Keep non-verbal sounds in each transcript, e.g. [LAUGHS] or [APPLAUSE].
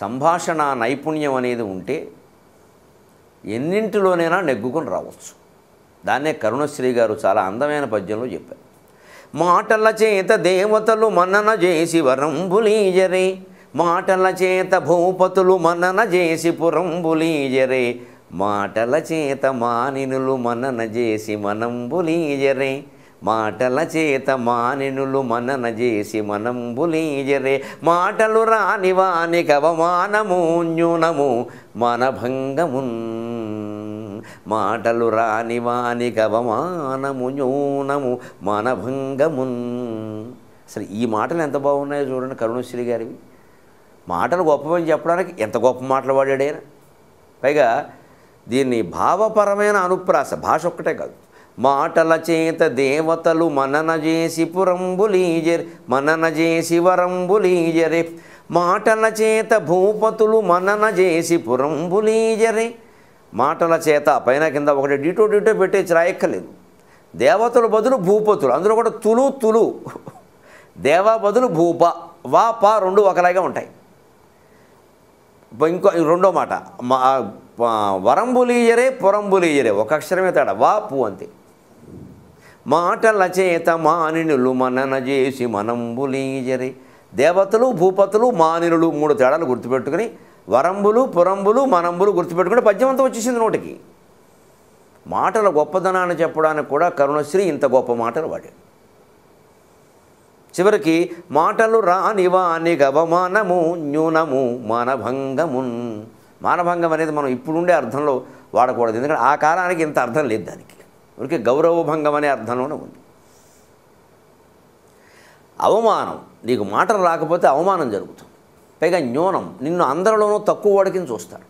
సంభాషణ నైపుణ్యం అనేది ఉంటే ఎన్నింటిలోనైనా నెగ్గుకొని రావచ్చు దాన్నే కరుణశ్రీ గారు చాలా అందమైన పద్యంలో చెప్పారు మాటల చేత దేవతలు మన్నన చేసి వరంబులీజరే మాటల చేత భూపతులు మన్నన చేసి పురంబులీజరే మాటల చేత మానినులు మన్నన చేసి మనంబులీజరే మాటల చేత మానినులు మనన చేసి మనంబులీజరే మాటలు రాని వాని కవమానము న్యూనము మన భంగమున్ మాటలు రాని వాని కవమానము న్యూనము మన భంగమున్ సరే ఈ మాటలు ఎంత బాగున్నాయో చూడండి కరుణశ్రీ గారివి మాటలు గొప్పవని చెప్పడానికి ఎంత గొప్ప మాటలు వాడాడైనా పైగా దీన్ని భావపరమైన అనుప్రాస భాష ఒక్కటే కాదు మాటల చేత దేవతలు మనన చేసి పురంబులీజర్ మనన చేసి వరంబులీజరే మాటల చేత భూపతులు మనన చేసి పురంబులీజరే మాటల చేత పైన కింద ఒకటి డిటో డిటో పెట్టేసి రాయక్కలేదు దేవతల బదులు భూపతులు అందులో కూడా తులు తులు దేవ బదులు భూప వా పా రెండు ఒకలాగా ఉంటాయి ఇంకో రెండో మాట వరంబులీయరే పురంబులీయరే ఒక అక్షరమే తేడా వా పూ అంతే మాటల చేత మానినులు మనన చేసి మనంబులీజరి దేవతలు భూపతులు మానినులు మూడు తేడాలు గుర్తుపెట్టుకుని వరంబులు పురంబులు మనంబులు గుర్తుపెట్టుకుని పద్యమంతా వచ్చేసింది నోటికి మాటల గొప్పదనాన్ని చెప్పడానికి కూడా కరుణశ్రీ ఇంత గొప్ప మాటలు వాడాడు చివరికి మాటలు రానివాని గవమానము న్యూనము మానభంగము మానభంగం అనేది మనం ఇప్పుడుండే అర్థంలో వాడకూడదు ఎందుకంటే ఆ కాలానికి ఇంత అర్థం లేదు దానికి ఊరికే గౌరవభంగం అనే అర్థంలోనే ఉంది అవమానం నీకు మాటలు రాకపోతే అవమానం జరుగుతుంది పైగా న్యూనం నిన్ను అందరిలోనూ తక్కువ వాడికి చూస్తారు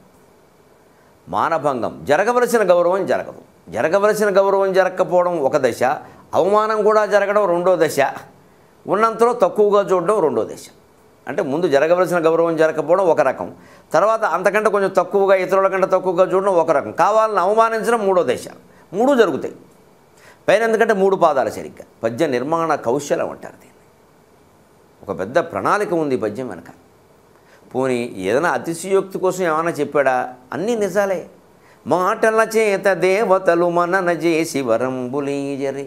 మానభంగం జరగవలసిన గౌరవం జరగదు జరగవలసిన గౌరవం జరగకపోవడం ఒక దశ అవమానం కూడా జరగడం రెండో దశ ఉన్నంతలో తక్కువగా చూడడం రెండో దశ అంటే ముందు జరగవలసిన గౌరవం జరగకపోవడం ఒక రకం తర్వాత అంతకంటే కొంచెం తక్కువగా ఇతరుల కంటే తక్కువగా చూడడం ఒక రకం కావాలని అవమానించడం మూడో దశ మూడు జరుగుతాయి పైన ఎందుకంటే మూడు పాదాల సరిగ్గా పద్య నిర్మాణ కౌశలం అంటారు దీన్ని ఒక పెద్ద ప్రణాళిక ఉంది పద్యం వెనక పోనీ ఏదైనా అతిశయోక్తి కోసం ఏమైనా చెప్పాడా అన్నీ నిజాలే మాటల చేత దేవతలు మనన చేసి వరంబులీజరి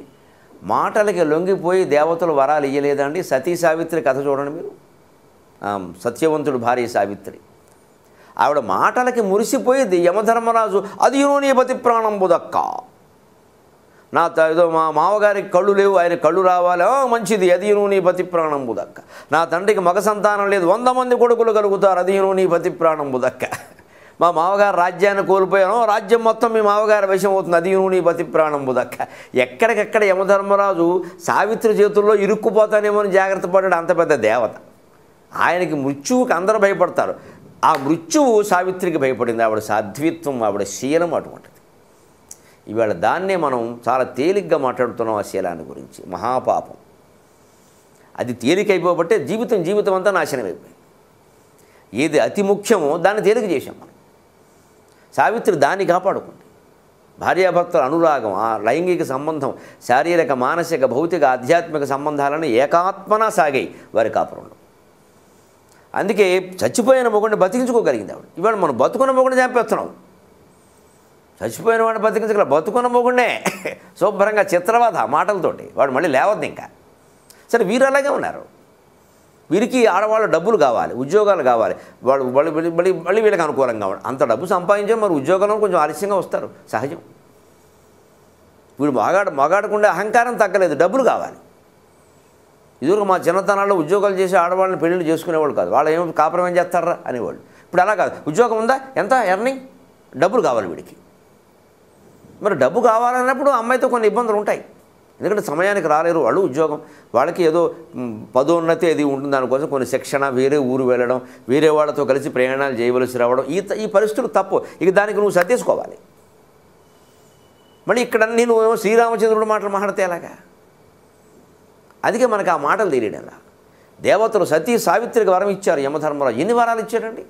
మాటలకి లొంగిపోయి దేవతలు వరాలు ఇయ్యలేదండి సతీ సావిత్రి కథ చూడండి మీరు సత్యవంతుడు భార్య సావిత్రి ఆవిడ మాటలకి మురిసిపోయి యమధర్మరాజు అది యూనియపతి ప్రాణం బుదక్కా నా ఏదో మా మామగారికి కళ్ళు లేవు ఆయన కళ్ళు రావాలి మంచిది అదియును నీ పతి ప్రాణం బుదక్క నా తండ్రికి మగ సంతానం లేదు వంద మంది కొడుకులు కలుగుతారు అదియును నీ పతి ప్రాణం బుదక్క మా మామగారు రాజ్యాన్ని కోల్పోయాను రాజ్యం మొత్తం మీ మామగారి విషయం అవుతుంది అది నీ బతి ప్రాణం బుదక్క ఎక్కడికెక్కడ యమధర్మరాజు సావిత్రి చేతుల్లో ఇరుక్కుపోతానేమో జాగ్రత్త పడ్డాడు అంత పెద్ద దేవత ఆయనకి మృత్యువుకి అందరూ భయపడతారు ఆ మృత్యువు సావిత్రికి భయపడింది ఆవిడ సాధ్వీత్వం ఆవిడ శీలం అటువంటి ఇవాళ దాన్నే మనం చాలా తేలిగ్గా మాట్లాడుతున్నాం ఆ శీలాన్ని గురించి మహాపాపం అది తేలికైపోబట్టే జీవితం జీవితం అంతా నాశనం అయిపోయింది ఏది అతి ముఖ్యమో దాన్ని తేలిక చేశాం మనం సావిత్రి దాన్ని కాపాడుకోండి భార్యాభర్తల అనురాగం ఆ లైంగిక సంబంధం శారీరక మానసిక భౌతిక ఆధ్యాత్మిక సంబంధాలను ఏకాత్మన సాగాయి వారి కాపురంలో అందుకే చచ్చిపోయిన మొగుడిని బతికించుకోగలిగింది ఆవిడ ఇవాళ మనం బతుకున్న మొగుడిని చంపేస్తున్నాం చచ్చిపోయిన వాడిని బతికించగల బతుకున్న మొగుడే శుభ్రంగా చిత్రవాద మాటలతోటి వాడు మళ్ళీ లేవద్దు ఇంకా సరే వీరు అలాగే ఉన్నారు వీరికి ఆడవాళ్ళు డబ్బులు కావాలి ఉద్యోగాలు కావాలి వాళ్ళు మళ్ళీ మళ్ళీ మళ్ళీ వీళ్ళకి అనుకూలంగా అంత డబ్బు సంపాదించే మరి ఉద్యోగంలో కొంచెం ఆలస్యంగా వస్తారు సహజం వీడు మగాడ మగాడకుండా అహంకారం తగ్గలేదు డబ్బులు కావాలి ఇదివరకు మా చిన్నతనాల్లో ఉద్యోగాలు చేసి ఆడవాళ్ళని పెళ్ళిళ్ళు చేసుకునేవాళ్ళు కాదు వాళ్ళు ఏమి కాపురం ఏం చేస్తారా అనేవాళ్ళు ఇప్పుడు అలా కాదు ఉద్యోగం ఉందా ఎంత ఎర్నింగ్ డబ్బులు కావాలి వీడికి మరి డబ్బు కావాలన్నప్పుడు అమ్మాయితో కొన్ని ఇబ్బందులు ఉంటాయి ఎందుకంటే సమయానికి రాలేరు వాళ్ళు ఉద్యోగం వాళ్ళకి ఏదో పదోన్నతి అది ఉంటుంది దానికోసం కొన్ని శిక్షణ వేరే ఊరు వెళ్ళడం వేరే వాళ్ళతో కలిసి ప్రయాణాలు చేయవలసి రావడం ఈ ఈ పరిస్థితులు తప్పు ఇక దానికి నువ్వు సర్దేసుకోవాలి మళ్ళీ ఇక్కడ నేను శ్రీరామచంద్రుడు మాటలు మాట్లాడితే ఎలాగా అందుకే మనకు ఆ మాటలు తెలియడం ఎలా దేవతలు సతీ సావిత్రికి వరం ఇచ్చారు యమధర్మలో ఎన్ని వరాలు ఇచ్చారండి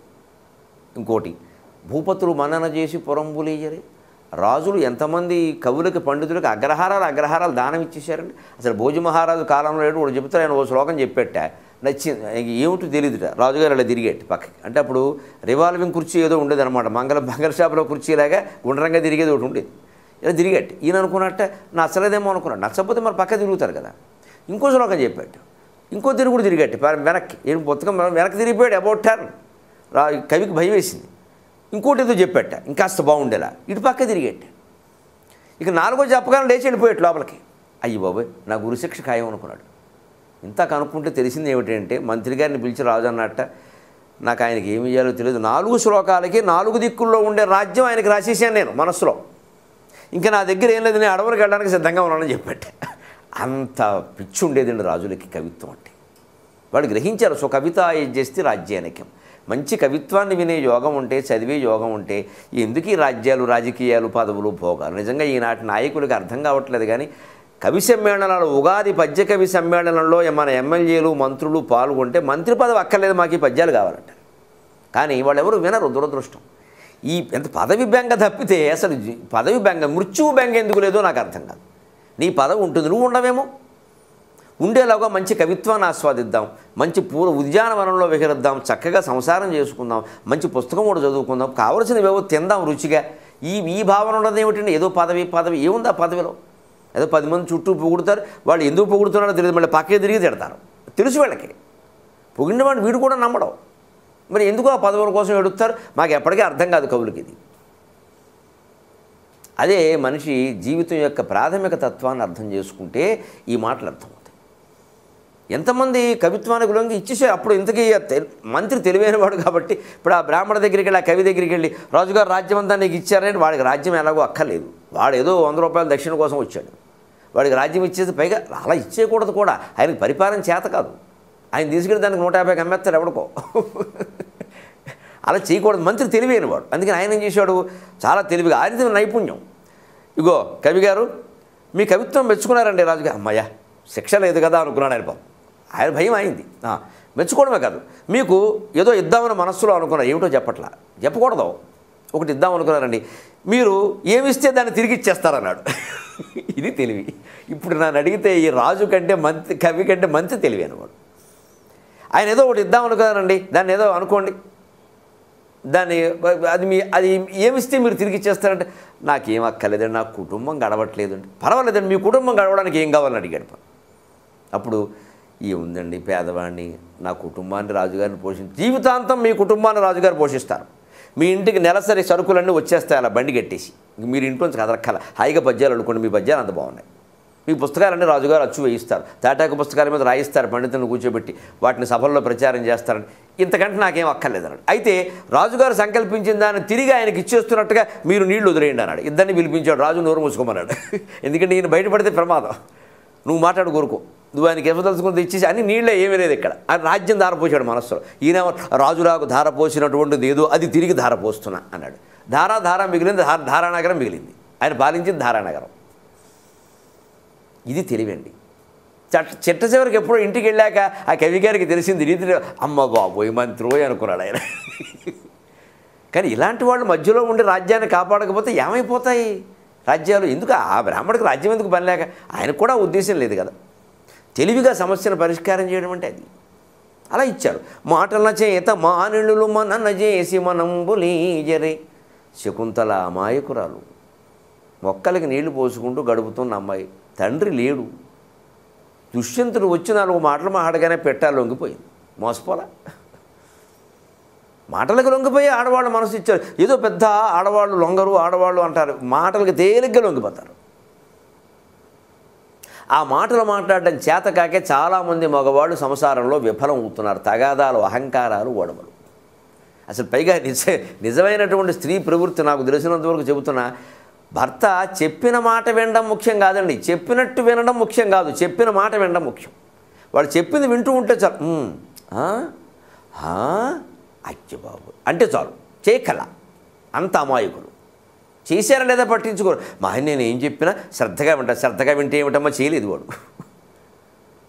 ఇంకోటి భూపతులు మనన చేసి పొరంబులేయరే రాజులు ఎంతమంది కవులకి పండితులకి అగ్రహారాలు అగ్రహారాలు దానం ఇచ్చేశారండి అసలు భోజ మహారాజు కాలంలో వాడు చెబుతారు ఆయన ఓ శ్లోకం చెప్పేట నచ్చింది ఏమిటి తెలియదుట రాజుగారు అలా తిరిగేటి పక్కకి అంటే అప్పుడు రివాల్వింగ్ కుర్చీ ఏదో ఉండేది అనమాట మంగళ మంగళ షాపులో కుర్చీలాగా గుండ్రంగా తిరిగేది ఒకటి ఉండేది ఇలా తిరిగేట ఈయన అనుకున్నట్టే నచ్చలేదేమో అనుకున్నాడు నచ్చకపోతే మరి పక్క తిరుగుతారు కదా ఇంకో శ్లోకం చెప్పాడు ఇంకో తిరుగుడు తిరిగేట వెనక్కి ఏం పుస్తకం వెనక్కి తిరిగిపోయాడు అబౌట్ టర్న్ కవికి భయం వేసింది ఇంకోటి ఏదో చెప్పేట ఇంకాస్త బాగుండేలా ఇటు పక్క తిరిగేట ఇక నాలుగో చెప్పగానే లేచి వెళ్ళిపోయాడు లోపలికి అయ్యి బాబాయ్ నా గురుశిక్ష ఖాయం అనుకున్నాడు ఇంత కనుక్కుంటే తెలిసింది ఏమిటంటే మంత్రి గారిని పిలిచి అన్నట్ట నాకు ఆయనకి ఏమి చేయాలో తెలియదు నాలుగు శ్లోకాలకి నాలుగు దిక్కుల్లో ఉండే రాజ్యం ఆయనకి రాసేసాను నేను మనస్సులో ఇంకా నా దగ్గర ఏం లేదు నేను అడవులకు వెళ్ళడానికి సిద్ధంగా ఉన్నానని చెప్పట్టే అంత పిచ్చి ఉండేదండి రాజులకి కవిత్వం అంటే వాళ్ళు గ్రహించారు సో కవిత చేస్తే రాజ్యానికి మంచి కవిత్వాన్ని వినే యోగం ఉంటే చదివే యోగం ఉంటే ఎందుకు ఈ రాజ్యాలు రాజకీయాలు పదవులు భోగాలు నిజంగా ఈనాటి నాయకులకు అర్థం కావట్లేదు కానీ కవి సమ్మేళనాలు ఉగాది పద్య కవి సమ్మేళనంలో మన ఎమ్మెల్యేలు మంత్రులు పాల్గొంటే మంత్రి పదవి అక్కర్లేదు మాకు ఈ పద్యాలు కావాలంట కానీ వాళ్ళెవరు వినరు దురదృష్టం ఈ ఎంత పదవి బెంగ తప్పితే అసలు పదవి బెంగ మృత్యువు బెంగ ఎందుకు లేదో నాకు అర్థం కాదు నీ పదవి ఉంటుంది నువ్వు ఉండవేమో ఉండేలాగా మంచి కవిత్వాన్ని ఆస్వాదిద్దాం మంచి పూల ఉద్యానవనంలో విహరిద్దాం చక్కగా సంసారం చేసుకుందాం మంచి పుస్తకం కూడా చదువుకుందాం కావలసినవేవో తిందాం రుచిగా ఈ ఈ భావన ఉండదు ఏమిటండి ఏదో పదవి పదవి ఏముంది ఆ పదవిలో ఏదో పది మంది చుట్టూ పొగుడుతారు వాళ్ళు ఎందుకు పొగుడుతున్నారో తెలియదు మళ్ళీ పక్కే తిరిగి తిడతారు తెలుసు వీళ్ళకి పొగిడిన వాడిని వీడు కూడా నమ్మడం మరి ఎందుకు ఆ పదవుల కోసం ఎడుతారు మాకు ఎప్పటికీ అర్థం కాదు కవులకి ఇది అదే మనిషి జీవితం యొక్క ప్రాథమిక తత్వాన్ని అర్థం చేసుకుంటే ఈ మాటలు అర్థం ఎంతమంది కవిత్వానికి లొంగి ఇచ్చేసే అప్పుడు ఇంతకీ మంత్రి తెలివైనవాడు కాబట్టి ఇప్పుడు ఆ బ్రాహ్మణ దగ్గరికి వెళ్ళి ఆ కవి దగ్గరికి వెళ్ళి రాజుగారు రాజ్యం అంతా నీకు ఇచ్చారంటే వాడికి రాజ్యం ఎలాగో అక్కర్లేదు వాడు ఏదో వంద రూపాయలు దక్షిణ కోసం వచ్చాడు వాడికి రాజ్యం ఇచ్చేసి పైగా అలా ఇచ్చేయకూడదు కూడా ఆయనకు పరిపాలన చేత కాదు ఆయన తీసుకెళ్ళి దానికి నూట యాభైకి అమ్మేస్తారు ఎవడకో అలా చేయకూడదు మంత్రి వాడు అందుకని ఆయన ఏం చేశాడు చాలా తెలివిగా ఆయన నైపుణ్యం ఇగో కవి గారు మీ కవిత్వం మెచ్చుకున్నారండి రాజుగారు అమ్మాయ్యా శిక్ష లేదు కదా అనుకున్నాడు ఆయన పాపం ఆయన భయం అయింది మెచ్చుకోవడమే కాదు మీకు ఏదో ఇద్దామని మనస్సులో అనుకున్నా ఏమిటో చెప్పట్లా చెప్పకూడదు ఒకటి ఇద్దాం అనుకున్నారండి మీరు ఏమిస్తే దాన్ని తిరిగి ఇచ్చేస్తారన్నాడు [LAUGHS] ఇది తెలివి ఇప్పుడు నన్ను అడిగితే ఈ రాజు కంటే మంచి కవి కంటే మంచి తెలివి అనమాట ఆయన ఏదో ఒకటి ఇద్దాం అనుకున్నారండి దాన్ని ఏదో అనుకోండి దాన్ని అది మీ అది ఏమిస్తే మీరు తిరిగి ఇచ్చేస్తారంటే నాకేం అక్కర్లేదండి నా కుటుంబం గడవట్లేదండి పర్వాలేదండి మీ కుటుంబం గడవడానికి ఏం కావాలని అడిగాడు అప్పుడు ఈ ఉందండి పేదవాడిని నా కుటుంబాన్ని రాజుగారిని పోషి జీవితాంతం మీ కుటుంబాన్ని రాజుగారు పోషిస్తారు మీ ఇంటికి నెలసరి సరుకులన్నీ వచ్చేస్తాయి అలా బండి కట్టేసి మీరు ఇంట్లో కదరక్కల హాయిగా పద్యాలు అనుకోండి మీ పద్యాలు అంత బాగున్నాయి మీ పుస్తకాలన్నీ రాజుగారు అచ్చు వేయిస్తారు తాటాకు పుస్తకాల మీద రాయిస్తారు పండితులను కూర్చోబెట్టి వాటిని సభల్లో ప్రచారం చేస్తారని ఇంతకంటే నాకేం అక్కర్లేదన్నాడు అయితే రాజుగారు సంకల్పించిన దాన్ని తిరిగి ఆయనకి ఇచ్చేస్తున్నట్టుగా మీరు నీళ్లు వదిలేయండి అన్నాడు ఇద్దరిని పిలిపించాడు రాజు నోరు మూసుకోమన్నాడు [LAUGHS] ఎందుకంటే ఈయన బయటపడితే ప్రమాదం నువ్వు మాట్లాడు కోరుకో నువ్వు ఆయనకి తలుచుకుని తెచ్చేసి అని నీళ్ళే ఏమీ లేదు ఇక్కడ ఆయన రాజ్యం ధారపోసాడు మనస్సులో ఈయన రాజులాకు ధారపోసినటువంటిది ఏదో అది తిరిగి ధారపోస్తున్నా అన్నాడు ధారాధార ధార మిగిలింది ధారానగరం మిగిలింది ఆయన పాలించింది ధారానగరం ఇది తెలివండి చట్ట చిట్ట చివరికి ఎప్పుడు ఇంటికి వెళ్ళాక ఆ కవి గారికి తెలిసింది రీతి అమ్మ బాబోయ్ మంత్రోయ్ అనుకున్నాడు ఆయన కానీ ఇలాంటి వాళ్ళు మధ్యలో ఉండి రాజ్యాన్ని కాపాడకపోతే ఏమైపోతాయి రాజ్యాలు ఎందుకు ఆ బ్రాహ్మడికి రాజ్యం ఎందుకు పనిలేక ఆయనకు కూడా ఉద్దేశం లేదు కదా తెలివిగా సమస్యను పరిష్కారం చేయడం అంటే అది అలా ఇచ్చారు మాటల చేత మానులు మనన చేసి మనంబులీజరే శకుంతల అమాయకురాలు మొక్కలకి నీళ్లు పోసుకుంటూ గడుపుతున్న అమ్మాయి తండ్రి లేడు దుష్యంతుడు వచ్చి నాలుగు మాటలు మాట్లాడగానే పెట్టాలి లొంగిపోయింది మోసపోలా మాటలకు లొంగిపోయి ఆడవాళ్ళు మనసు ఇచ్చారు ఏదో పెద్ద ఆడవాళ్ళు లొంగరు ఆడవాళ్ళు అంటారు మాటలకు తేలిగ్గా లొంగిపోతారు ఆ మాటలు మాట్లాడడం చేతకాకే చాలామంది మగవాళ్ళు సంసారంలో విఫలం అవుతున్నారు తగాదాలు అహంకారాలు ఓడమలు అసలు పైగా నిజ నిజమైనటువంటి స్త్రీ ప్రవృత్తి నాకు తెలిసినంతవరకు చెబుతున్నా భర్త చెప్పిన మాట వినడం ముఖ్యం కాదండి చెప్పినట్టు వినడం ముఖ్యం కాదు చెప్పిన మాట వినడం ముఖ్యం వాడు చెప్పింది వింటూ ఉంటే చాలు అచ్చబాబు అంటే చాలు చేయకల అంత అమాయకులు చేశారా లేదా పట్టించుకోరు మా ఆయన నేను ఏం చెప్పినా శ్రద్ధగా వింటా శ్రద్ధగా వింటే ఏమిటమ్మా చేయలేదు వాడు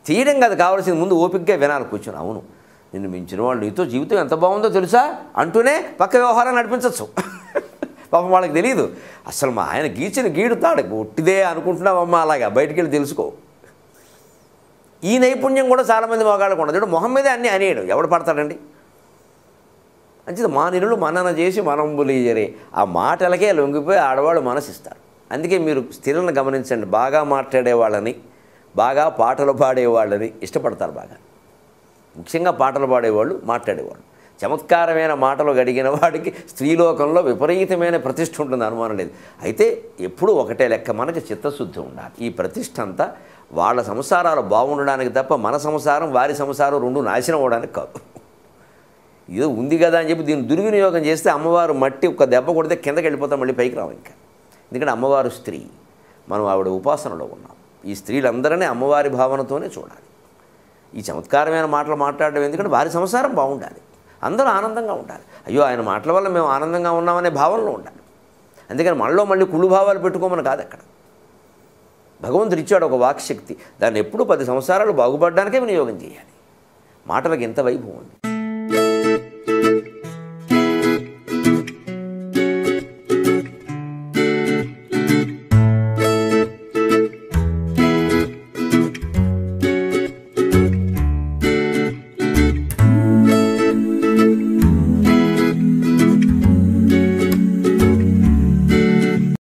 తీయడం కాదు కావాల్సింది ముందు ఓపికగా వినాలి కూర్చొని అవును నిన్ను మించిన వాళ్ళు నీతో జీవితం ఎంత బాగుందో తెలుసా అంటూనే పక్క వ్యవహారాన్ని నడిపించవచ్చు పాపం వాళ్ళకి తెలియదు అసలు మా ఆయన గీచిన గీడు తాడు ఒట్టిదే అనుకుంటున్నావమ్మా అలాగా బయటికి వెళ్ళి తెలుసుకో ఈ నైపుణ్యం కూడా చాలామంది మగాళ్ళకు ఉండదు మొహం మీదే అన్నీ అనేయడు ఎవడు పడతాడండి మంచిది మానినులు మనన చేసి మనం మనంబులీయరి ఆ మాటలకే లొంగిపోయి ఆడవాళ్ళు మనసిస్తారు అందుకే మీరు స్త్రీలను గమనించండి బాగా మాట్లాడే వాళ్ళని బాగా పాటలు పాడేవాళ్ళని ఇష్టపడతారు బాగా ముఖ్యంగా పాటలు పాడేవాళ్ళు మాట్లాడేవాళ్ళు చమత్కారమైన మాటలు గడిగిన వాడికి స్త్రీలోకంలో విపరీతమైన ప్రతిష్ట ఉంటుంది అనుమానం లేదు అయితే ఎప్పుడూ ఒకటే లెక్క మనకి చిత్తశుద్ధి ఉండాలి ఈ ప్రతిష్ట అంతా వాళ్ళ సంసారాలు బాగుండడానికి తప్ప మన సంసారం వారి సంసారం రెండు నాశనం అవ్వడానికి కాదు ఏదో ఉంది కదా అని చెప్పి దీన్ని దుర్వినియోగం చేస్తే అమ్మవారు మట్టి ఒక దెబ్బ కొడితే కిందకి వెళ్ళిపోతాం మళ్ళీ పైకి రావు ఇంకా ఎందుకంటే అమ్మవారు స్త్రీ మనం ఆవిడ ఉపాసనలో ఉన్నాం ఈ స్త్రీలందరినీ అమ్మవారి భావనతోనే చూడాలి ఈ చమత్కారమైన మాటలు మాట్లాడడం ఎందుకంటే వారి సంసారం బాగుండాలి అందరూ ఆనందంగా ఉండాలి అయ్యో ఆయన మాటల వల్ల మేము ఆనందంగా ఉన్నామనే భావనలో ఉండాలి అందుకని మనలో మళ్ళీ కుళ్ళు భావాలు పెట్టుకోమని కాదు అక్కడ భగవంతుడు ఇచ్చాడు ఒక వాక్శక్తి దాన్ని ఎప్పుడూ పది సంవత్సరాలు బాగుపడడానికే వినియోగం చేయాలి మాటలకు ఎంత వైభవం ఉంది